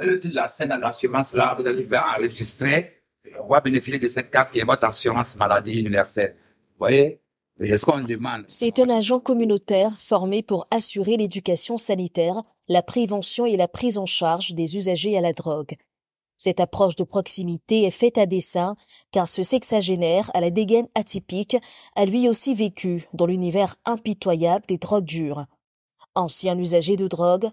C'est C'est un agent communautaire formé pour assurer l'éducation sanitaire, la prévention et la prise en charge des usagers à la drogue. Cette approche de proximité est faite à dessein, car ce sexagénaire à la dégaine atypique a lui aussi vécu dans l'univers impitoyable des drogues dures. Ancien usager de drogue,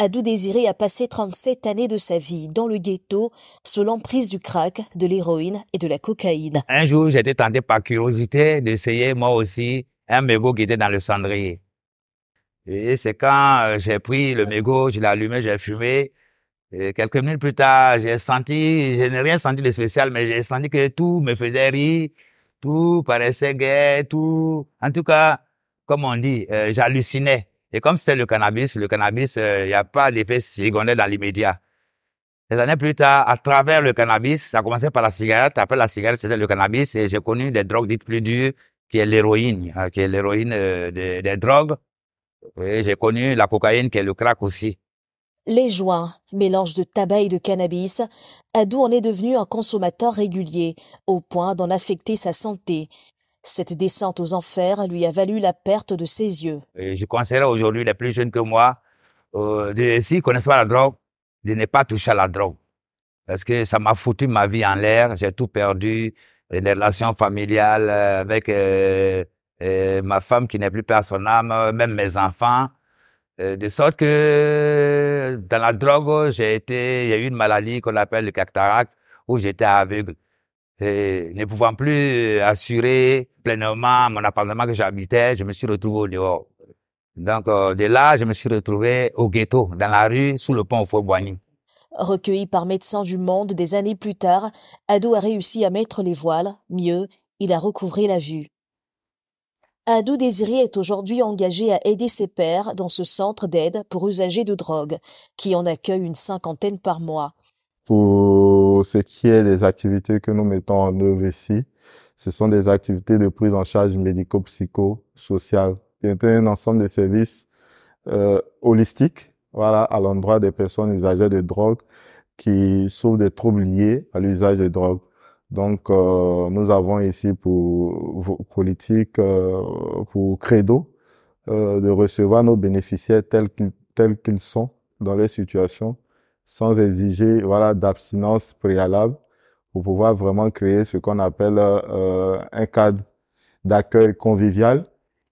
Adou Désiré a passé 37 années de sa vie dans le ghetto sous l'emprise du crack, de l'héroïne et de la cocaïne. Un jour, j'étais tenté par curiosité d'essayer moi aussi un mégot qui était dans le cendrier. Et c'est quand euh, j'ai pris le mégot, je l'ai allumé, j'ai fumé. Et quelques minutes plus tard, j'ai senti, je n'ai rien senti de spécial, mais j'ai senti que tout me faisait rire, tout paraissait gai, tout. En tout cas, comme on dit, euh, j'hallucinais. Et comme c'était le cannabis, le cannabis, euh, il n'y a pas d'effet secondaire dans l'immédiat. Des années plus tard, à travers le cannabis, ça commençait par la cigarette, après la cigarette, c'était le cannabis, et j'ai connu des drogues dites plus dures, qui est l'héroïne, hein, qui est l'héroïne euh, des, drogues. Et j'ai connu la cocaïne, qui est le crack aussi. Les joints, mélange de tabac et de cannabis, Adou en est devenu un consommateur régulier, au point d'en affecter sa santé. Cette descente aux enfers lui a valu la perte de ses yeux. je conseillerais aujourd'hui les plus jeunes que moi, euh, de, s'ils ne connaissent pas la drogue, de ne pas toucher à la drogue. Parce que ça m'a foutu ma vie en l'air, j'ai tout perdu, les relations familiales euh, avec euh, ma femme qui n'est plus personne, même mes enfants. de sorte que dans la drogue, j'ai été, il y a eu une maladie qu'on appelle le cataracte, où j'étais aveugle. Et ne pouvant plus assurer pleinement mon appartement que j'habitais, je me suis retrouvé au dehors. Donc euh, de là, je me suis retrouvé au ghetto, dans la rue, sous le pont au Fort Boigny. Recueilli par Médecins du Monde des années plus tard, Adou a réussi à mettre les voiles, mieux, il a recouvré la vue. Adou Désiré est aujourd'hui engagé à aider ses pères dans ce centre d'aide pour usagers de drogue, qui en accueille une cinquantaine par mois. Pour pour ce qui est des activités que nous mettons en œuvre ici, ce sont des activités de prise en charge médico-psycho-sociale. C'est un ensemble de services euh, holistiques voilà, à l'endroit des personnes usagées de drogue qui souffrent des troubles liés à l'usage de drogue. Donc, euh, nous avons ici pour, politique, euh, pour credo, de recevoir nos bénéficiaires tels qu'ils, tels qu'ils sont dans les situations sans exiger voilà d'abstinence préalable pour pouvoir vraiment créer ce qu'on appelle euh, un cadre d'accueil convivial.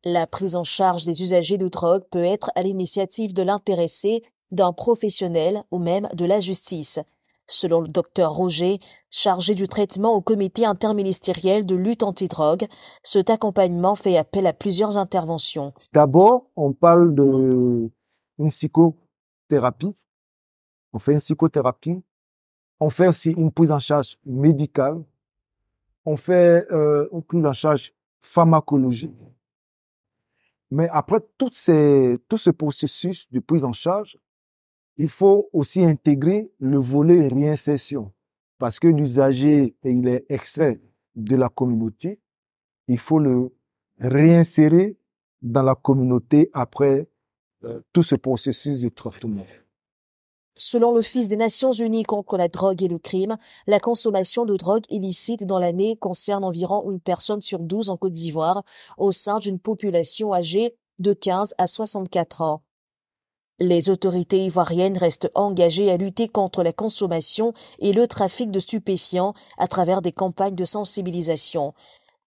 La prise en charge des usagers de drogue peut être à l'initiative de l'intéressé, d'un professionnel ou même de la justice. Selon le docteur Roger, chargé du traitement au comité interministériel de lutte antidrogue, cet accompagnement fait appel à plusieurs interventions. D'abord, on parle de une psychothérapie on fait une psychothérapie, on fait aussi une prise en charge médicale, on fait euh, une prise en charge pharmacologique. Mais après tout ce processus de prise en charge, il faut aussi intégrer le volet réinsertion. Parce que l'usager, il est extrait de la communauté. Il faut le réinsérer dans la communauté après euh, tout ce processus de traitement. Selon l'Office des Nations Unies contre la drogue et le crime, la consommation de drogue illicite dans l'année concerne environ une personne sur douze en Côte d'Ivoire, au sein d'une population âgée de 15 à 64 ans. Les autorités ivoiriennes restent engagées à lutter contre la consommation et le trafic de stupéfiants à travers des campagnes de sensibilisation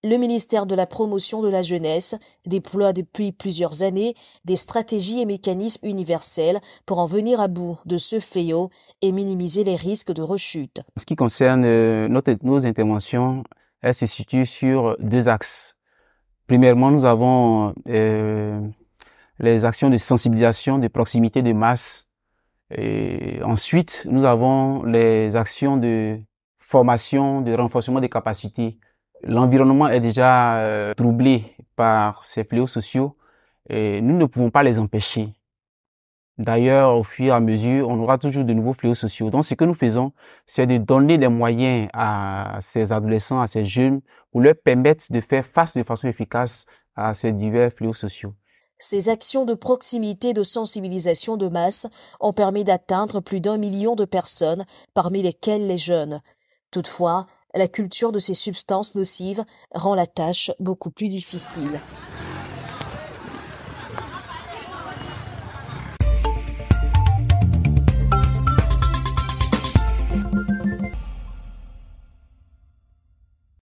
le ministère de la Promotion de la Jeunesse déploie depuis plusieurs années des stratégies et mécanismes universels pour en venir à bout de ce fléau et minimiser les risques de rechute. En ce qui concerne euh, nos interventions, elles se situent sur deux axes. Premièrement, nous avons euh, les actions de sensibilisation de proximité de masse. Et ensuite, nous avons les actions de formation, de renforcement des capacités L'environnement est déjà euh, troublé par ces fléaux sociaux et nous ne pouvons pas les empêcher. D'ailleurs, au fur et à mesure, on aura toujours de nouveaux fléaux sociaux. Donc, ce que nous faisons, c'est de donner des moyens à ces adolescents, à ces jeunes, pour leur permettre de faire face de façon efficace à ces divers fléaux sociaux. Ces actions de proximité de sensibilisation de masse ont permis d'atteindre plus d'un million de personnes, parmi lesquelles les jeunes. Toutefois, la culture de ces substances nocives rend la tâche beaucoup plus difficile.